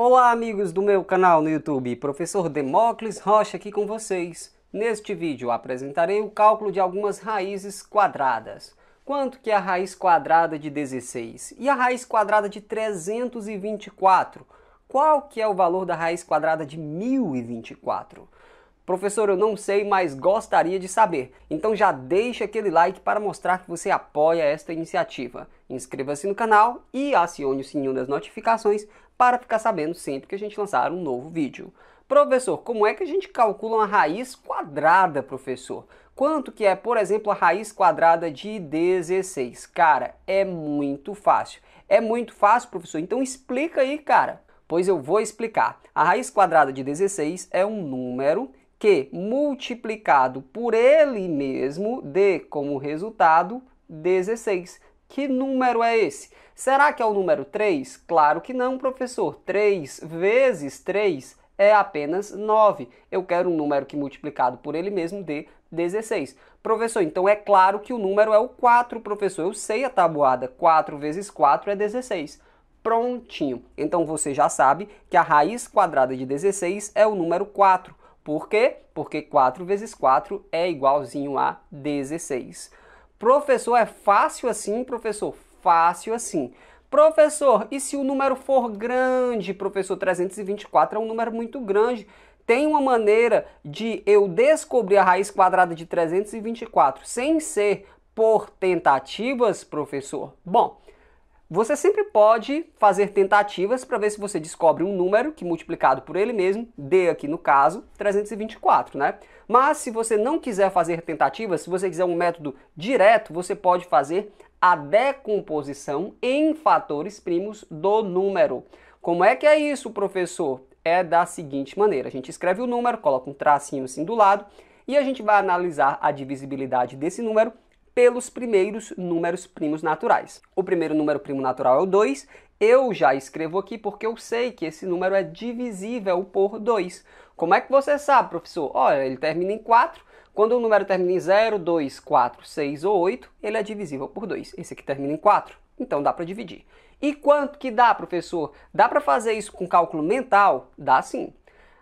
Olá amigos do meu canal no YouTube, professor Demócles Rocha aqui com vocês. Neste vídeo apresentarei o cálculo de algumas raízes quadradas. Quanto que é a raiz quadrada de 16 e a raiz quadrada de 324? Qual que é o valor da raiz quadrada de 1024? Professor, eu não sei, mas gostaria de saber. Então já deixa aquele like para mostrar que você apoia esta iniciativa. Inscreva-se no canal e acione o sininho das notificações para ficar sabendo sempre que a gente lançar um novo vídeo. Professor, como é que a gente calcula uma raiz quadrada, professor? Quanto que é, por exemplo, a raiz quadrada de 16? Cara, é muito fácil. É muito fácil, professor. Então explica aí, cara. Pois eu vou explicar. A raiz quadrada de 16 é um número que multiplicado por ele mesmo dê como resultado 16. Que número é esse? Será que é o número 3? Claro que não, professor. 3 vezes 3 é apenas 9. Eu quero um número que multiplicado por ele mesmo dê 16. Professor, então é claro que o número é o 4, professor. Eu sei a tabuada. 4 vezes 4 é 16. Prontinho. Então você já sabe que a raiz quadrada de 16 é o número 4. Por quê? Porque 4 vezes 4 é igualzinho a 16. Professor, é fácil assim, professor? Fácil assim. Professor, e se o número for grande? Professor, 324 é um número muito grande. Tem uma maneira de eu descobrir a raiz quadrada de 324 sem ser por tentativas, professor? Bom, você sempre pode fazer tentativas para ver se você descobre um número que multiplicado por ele mesmo dê aqui no caso 324, né? Mas se você não quiser fazer tentativas, se você quiser um método direto, você pode fazer a decomposição em fatores primos do número. Como é que é isso, professor? É da seguinte maneira: a gente escreve o número, coloca um tracinho assim do lado e a gente vai analisar a divisibilidade desse número pelos primeiros números primos naturais. O primeiro número primo natural é o 2. Eu já escrevo aqui porque eu sei que esse número é divisível por 2. Como é que você sabe, professor? Olha, ele termina em 4. Quando o número termina em 0, 2, 4, 6 ou 8, ele é divisível por 2. Esse aqui termina em 4, então dá para dividir. E quanto que dá, professor? Dá para fazer isso com cálculo mental? Dá sim.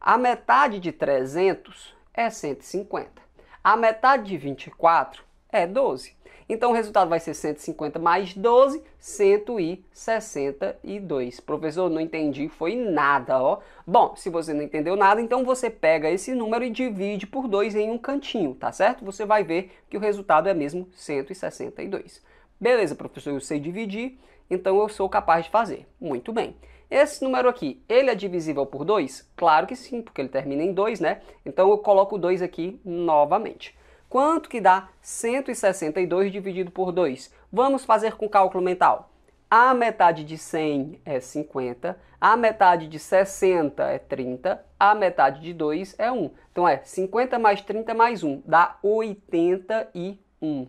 A metade de 300 é 150. A metade de 24 é 12. Então o resultado vai ser 150 mais 12, 162. Professor, não entendi, foi nada, ó. Bom, se você não entendeu nada, então você pega esse número e divide por 2 em um cantinho, tá certo? Você vai ver que o resultado é mesmo 162. Beleza, professor, eu sei dividir, então eu sou capaz de fazer. Muito bem. Esse número aqui, ele é divisível por 2? Claro que sim, porque ele termina em 2, né? Então eu coloco 2 aqui novamente. Quanto que dá 162 dividido por 2? Vamos fazer com cálculo mental. A metade de 100 é 50, a metade de 60 é 30, a metade de 2 é 1. Então é 50 mais 30 mais 1, dá 81.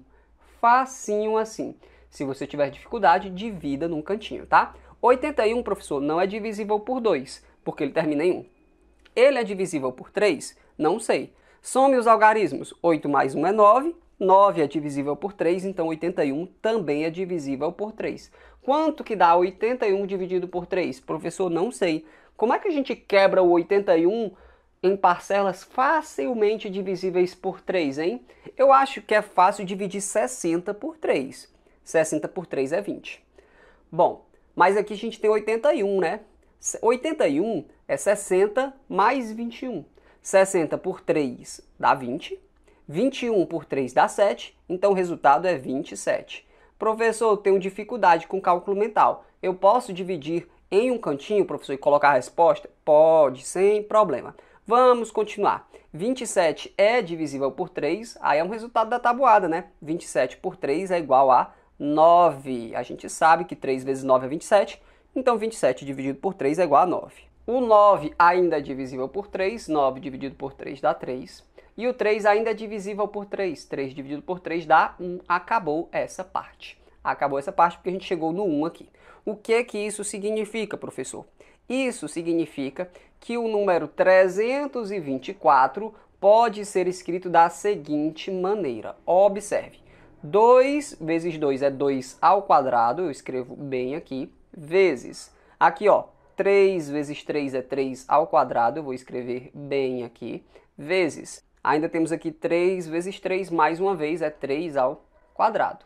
Facinho assim. Se você tiver dificuldade, divida num cantinho, tá? 81, professor, não é divisível por 2, porque ele termina em 1. Ele é divisível por 3? Não sei. Some os algarismos. 8 mais 1 é 9, 9 é divisível por 3, então 81 também é divisível por 3. Quanto que dá 81 dividido por 3? Professor, não sei. Como é que a gente quebra o 81 em parcelas facilmente divisíveis por 3, hein? Eu acho que é fácil dividir 60 por 3. 60 por 3 é 20. Bom, mas aqui a gente tem 81, né? 81 é 60 mais 21. 60 por 3 dá 20. 21 por 3 dá 7, então o resultado é 27. Professor, eu tenho dificuldade com cálculo mental. Eu posso dividir em um cantinho, professor, e colocar a resposta? Pode, sem problema. Vamos continuar. 27 é divisível por 3, aí é um resultado da tabuada, né? 27 por 3 é igual a 9. A gente sabe que 3 vezes 9 é 27, então 27 dividido por 3 é igual a 9. O 9 ainda é divisível por 3, 9 dividido por 3 dá 3. E o 3 ainda é divisível por 3, 3 dividido por 3 dá 1. Acabou essa parte. Acabou essa parte porque a gente chegou no 1 aqui. O que que isso significa, professor? Isso significa que o número 324 pode ser escrito da seguinte maneira. Observe. 2 vezes 2 é 2 ao quadrado, eu escrevo bem aqui, vezes. Aqui, ó, 3 vezes 3 é 3 ao quadrado, eu vou escrever bem aqui, vezes. Ainda temos aqui 3 vezes 3 mais uma vez, é 3 ao quadrado.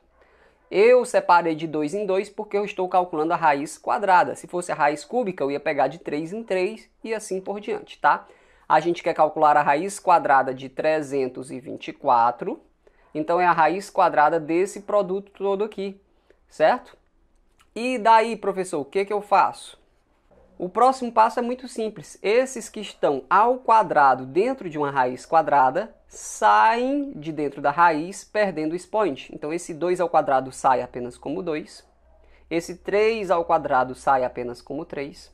Eu separei de 2 em 2 porque eu estou calculando a raiz quadrada. Se fosse a raiz cúbica, eu ia pegar de 3 em 3 e assim por diante, tá? A gente quer calcular a raiz quadrada de 324, então é a raiz quadrada desse produto todo aqui, certo? E daí, professor, o que, que eu faço? O próximo passo é muito simples. Esses que estão ao quadrado dentro de uma raiz quadrada saem de dentro da raiz perdendo o expoente. Então esse 2 ao quadrado sai apenas como 2. Esse 3 ao quadrado sai apenas como 3.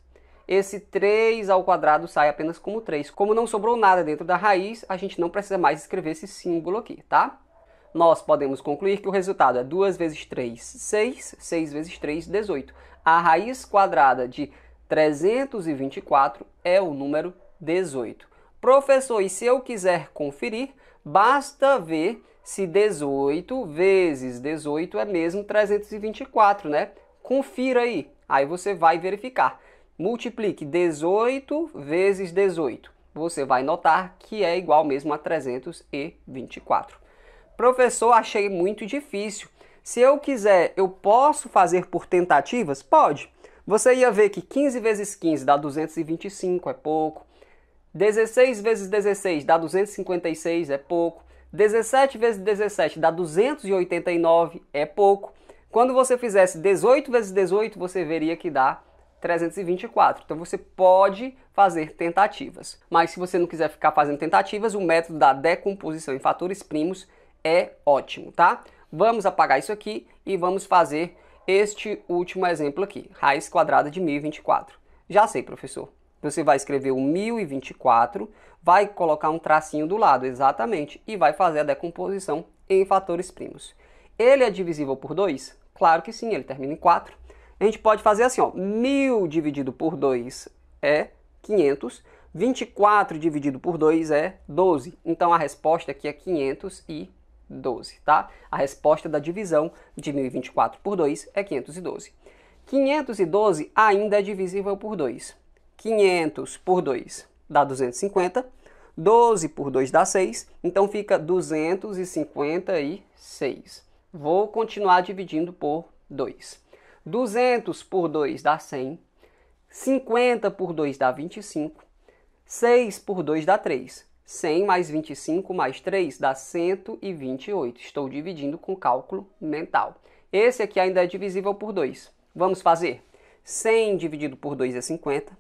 Esse 3 ao quadrado sai apenas como 3. Como não sobrou nada dentro da raiz, a gente não precisa mais escrever esse símbolo aqui, tá? Nós podemos concluir que o resultado é 2 vezes 3, 6. 6 vezes 3, 18. A raiz quadrada de 324 é o número 18. Professor, e se eu quiser conferir, basta ver se 18 vezes 18 é mesmo 324, né? Confira aí, aí você vai verificar. Multiplique 18 vezes 18. Você vai notar que é igual mesmo a 324. Professor, achei muito difícil. Se eu quiser, eu posso fazer por tentativas? Pode você ia ver que 15 vezes 15 dá 225, é pouco. 16 vezes 16 dá 256, é pouco. 17 vezes 17 dá 289, é pouco. Quando você fizesse 18 vezes 18, você veria que dá 324. Então você pode fazer tentativas. Mas se você não quiser ficar fazendo tentativas, o método da decomposição em fatores primos é ótimo, tá? Vamos apagar isso aqui e vamos fazer este último exemplo aqui, raiz quadrada de 1024. Já sei, professor. Você vai escrever o 1024, vai colocar um tracinho do lado, exatamente, e vai fazer a decomposição em fatores primos. Ele é divisível por 2? Claro que sim, ele termina em 4. A gente pode fazer assim, ó, 1000 dividido por 2 é 500, 24 dividido por 2 é 12. Então a resposta aqui é 512. 12, tá? A resposta da divisão de 1024 por 2 é 512. 512 ainda é divisível por 2. 500 por 2 dá 250. 12 por 2 dá 6, então fica 256. Vou continuar dividindo por 2. 200 por 2 dá 100. 50 por 2 dá 25. 6 por 2 dá 3. 100 mais 25 mais 3 dá 128. Estou dividindo com cálculo mental. Esse aqui ainda é divisível por 2. Vamos fazer 100 dividido por 2 é 50,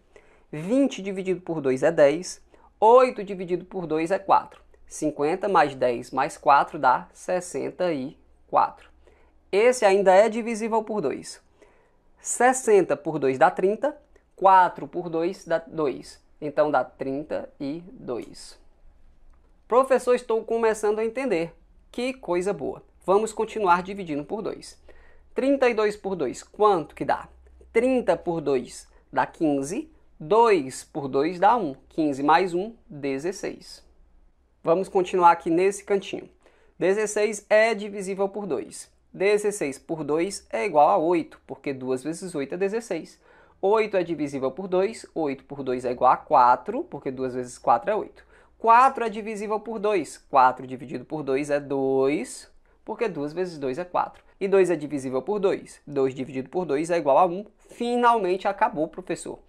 20 dividido por 2 é 10, 8 dividido por 2 é 4. 50 mais 10 mais 4 dá 64. Esse ainda é divisível por 2. 60 por 2 dá 30, 4 por 2 dá 2. Então dá 32. Professor, estou começando a entender. Que coisa boa. Vamos continuar dividindo por 2. 32 por 2, quanto que dá? 30 por 2 dá 15. 2 por 2 dá 1. 15 mais 1, 16. Vamos continuar aqui nesse cantinho. 16 é divisível por 2. 16 por 2 é igual a 8, porque 2 vezes 8 é 16. 8 é divisível por 2, 8 por 2 é igual a 4, porque 2 vezes 4 é 8. 4 é divisível por 2. 4 dividido por 2 é 2, porque 2 vezes 2 é 4. E 2 é divisível por 2. 2 dividido por 2 é igual a 1. Finalmente acabou, professor.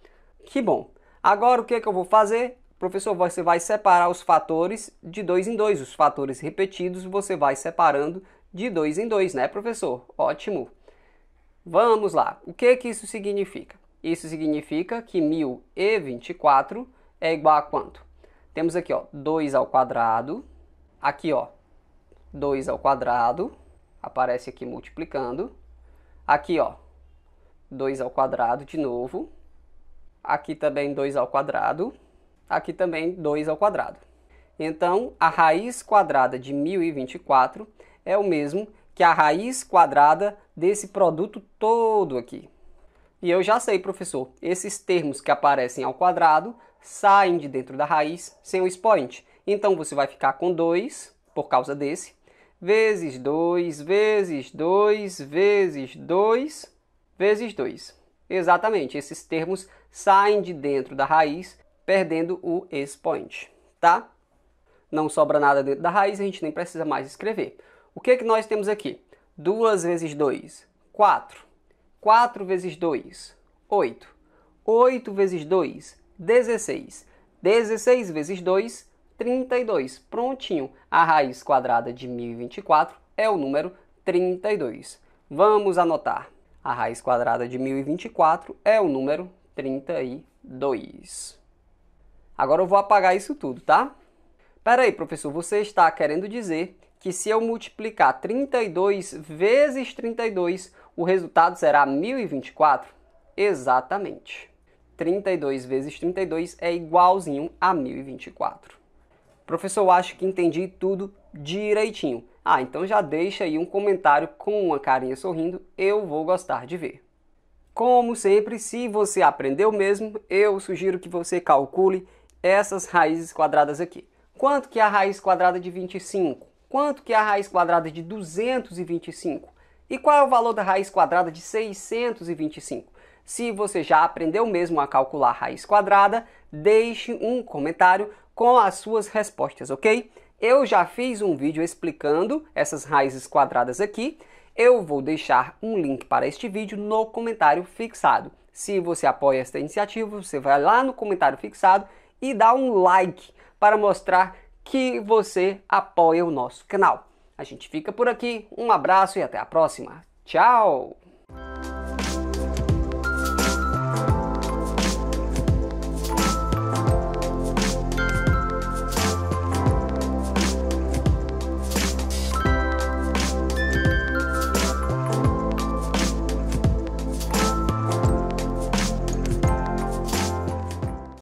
Que bom. Agora o que, é que eu vou fazer? Professor, você vai separar os fatores de 2 em 2. Os fatores repetidos você vai separando de 2 em 2, né, professor? Ótimo. Vamos lá. O que é que isso significa? Isso significa que 1024 é igual a quanto? Temos aqui, ó, 2 ao quadrado. Aqui, ó, 2 ao quadrado. Aparece aqui multiplicando. Aqui, ó, 2 ao quadrado de novo. Aqui também 2 ao quadrado. Aqui também 2 ao quadrado. Então, a raiz quadrada de 1024 é o mesmo que a raiz quadrada desse produto todo aqui. E eu já sei, professor, esses termos que aparecem ao quadrado saem de dentro da raiz sem o expoente. Então você vai ficar com 2 por causa desse, vezes 2, vezes 2, vezes 2, vezes 2. Exatamente, esses termos saem de dentro da raiz, perdendo o expoente, tá? Não sobra nada dentro da raiz, a gente nem precisa mais escrever. O que, é que nós temos aqui? 2 vezes 2, 4. 4 vezes 2, 8. 8 vezes 2, 16. 16 vezes 2, 32. Prontinho. A raiz quadrada de 1024 é o número 32. Vamos anotar. A raiz quadrada de 1024 é o número 32. Agora eu vou apagar isso tudo, tá? aí, professor, você está querendo dizer que se eu multiplicar 32 vezes 32, o resultado será 1024? Exatamente. 32 vezes 32 é igualzinho a 1024. Professor, acho que entendi tudo direitinho. Ah, então já deixa aí um comentário com uma carinha sorrindo, eu vou gostar de ver. Como sempre, se você aprendeu mesmo, eu sugiro que você calcule essas raízes quadradas aqui. Quanto que é a raiz quadrada de 25? Quanto que é a raiz quadrada de 225? E qual é o valor da raiz quadrada de 625? Se você já aprendeu mesmo a calcular raiz quadrada, deixe um comentário com as suas respostas, ok? Eu já fiz um vídeo explicando essas raízes quadradas aqui. Eu vou deixar um link para este vídeo no comentário fixado. Se você apoia esta iniciativa, você vai lá no comentário fixado e dá um like para mostrar que você apoia o nosso canal. A gente fica por aqui, um abraço e até a próxima. Tchau!